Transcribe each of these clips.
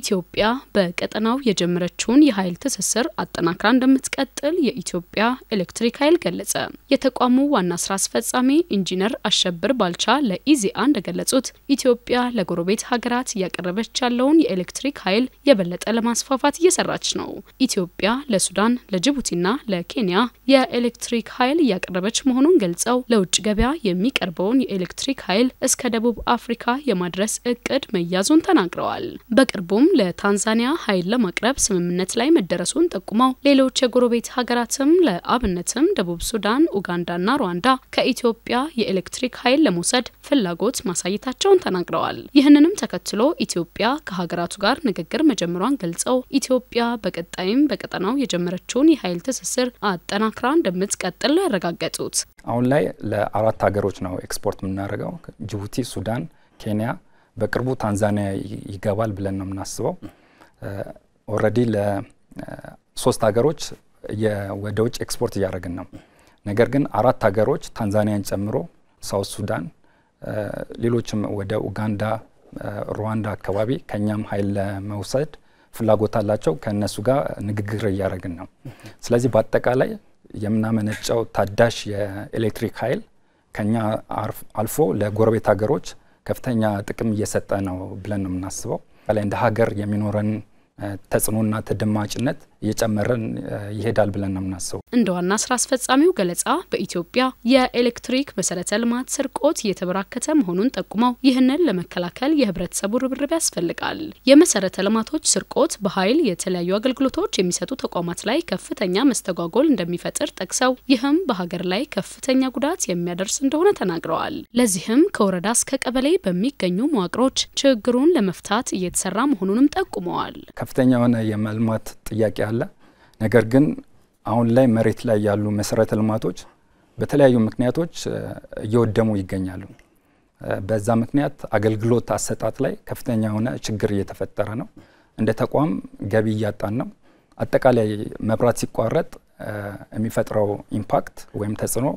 ኢትዮጵያ በቀጠናው የጀመረችውን የኃይል ትስስር አጠናክራ እንደምትቀጥል የኢትዮጵያ ኤሌክትሪክ ኃይል ገለጸ። የተቋሙ ዋና ስራ አስፈጻሚ ኢንጂነር አሸብር ባልቻ ለኢዜአ እንደገለጹት ኢትዮጵያ ለጎረቤት ሀገራት እያቀረበች ያለውን የኤሌክትሪክ ኃይል የበለጠ ለማስፋፋት እየሰራች ነው። ኢትዮጵያ ለሱዳን፣ ለጅቡቲና ለኬንያ የኤሌክትሪክ ኃይል እያቀረበች መሆኑን ገልጸው ለውጭ ገበያ የሚቀርበውን የኤሌክትሪክ ኃይል እስከ ደቡብ አፍሪካ የማድረስ እቅድ መያዙን ተናግረዋል። በቅርቡ ሀገራቱም ለታንዛኒያ ኃይል ለማቅረብ ስምምነት ላይ መደረሱን ጠቁመው ሌሎች የጎረቤት ሀገራትም ለአብነትም ደቡብ ሱዳን፣ ኡጋንዳና ሩዋንዳ ከኢትዮጵያ የኤሌክትሪክ ኃይል ለመውሰድ ፍላጎት ማሳየታቸውን ተናግረዋል። ይህንንም ተከትሎ ኢትዮጵያ ከሀገራቱ ጋር ንግግር መጀመሯን ገልጸው ኢትዮጵያ በቀጣይም በቀጠናው የጀመረችውን የኃይል ትስስር አጠናክራ እንደምትቀጥል ነው ያረጋገጡት። አሁን ላይ ለአራት ሀገሮች ነው ኤክስፖርት የምናደርገው ጅቡቲ፣ ሱዳን፣ ኬንያ በቅርቡ ታንዛኒያ ይገባል ብለን ነው የምናስበው። ኦልሬዲ ለሶስት ሀገሮች ወደ ውጭ ኤክስፖርት እያደረግን ነው። ነገር ግን አራት ሀገሮች ታንዛኒያን ጨምሮ ሳውት ሱዳን፣ ሌሎችም ወደ ኡጋንዳ፣ ሩዋንዳ አካባቢ ከእኛም ሀይል ለመውሰድ ፍላጎት አላቸው። ከእነሱ ጋር ንግግር እያደረግን ነው። ስለዚህ በአጠቃላይ የምናመነጨው ታዳሽ የኤሌክትሪክ ኃይል ከኛ አልፎ ለጎረቤት ሀገሮች ከፍተኛ ጥቅም እየሰጠ ነው ብለን ነው የምናስበው። በተለይ እንደ ሀገር የሚኖረን ተጽዕኖና ተደማጭነት እየጨመረን ይሄዳል ብለን ነው የምናስበው። እንደ ዋና ስራ አስፈጻሚው ገለጻ በኢትዮጵያ የኤሌክትሪክ መሰረተ ልማት ስርቆት እየተበራከተ መሆኑን ጠቁመው ይህንን ለመከላከል የህብረተሰቡ ርብርብ ያስፈልጋል። የመሰረተ ልማቶች ስርቆት በኃይል የተለያዩ አገልግሎቶች የሚሰጡ ተቋማት ላይ ከፍተኛ መስተጓጎል እንደሚፈጥር ጠቅሰው ይህም በሀገር ላይ ከፍተኛ ጉዳት የሚያደርስ እንደሆነ ተናግረዋል። ለዚህም ከወረዳ እስከ ቀበሌ በሚገኙ መዋቅሮች ችግሩን ለመፍታት እየተሰራ መሆኑንም ጠቁመዋል። ከፍተኛ የሆነ የመልማት ጥያቄ አለ። ነገር ግን አሁን ላይ መሬት ላይ ያሉ መሰረተ ልማቶች በተለያዩ ምክንያቶች እየወደሙ ይገኛሉ። በዛ ምክንያት አገልግሎት አሰጣጥ ላይ ከፍተኛ የሆነ ችግር እየተፈጠረ ነው። እንደ ተቋም ገቢ እያጣን ነው። አጠቃላይ መብራት ሲቋረጥ የሚፈጥረው ኢምፓክት ወይም ተጽዕኖ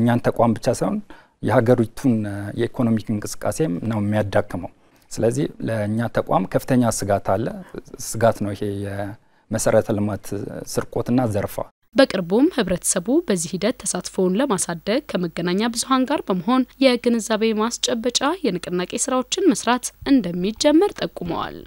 እኛን ተቋም ብቻ ሳይሆን የሀገሪቱን የኢኮኖሚክ እንቅስቃሴም ነው የሚያዳክመው። ስለዚህ ለእኛ ተቋም ከፍተኛ ስጋት አለ። ስጋት ነው ይሄ የመሰረተ ልማት ስርቆትና ዘርፋ። በቅርቡም ህብረተሰቡ በዚህ ሂደት ተሳትፎውን ለማሳደግ ከመገናኛ ብዙኃን ጋር በመሆን የግንዛቤ ማስጨበጫ የንቅናቄ ስራዎችን መስራት እንደሚጀመር ጠቁመዋል።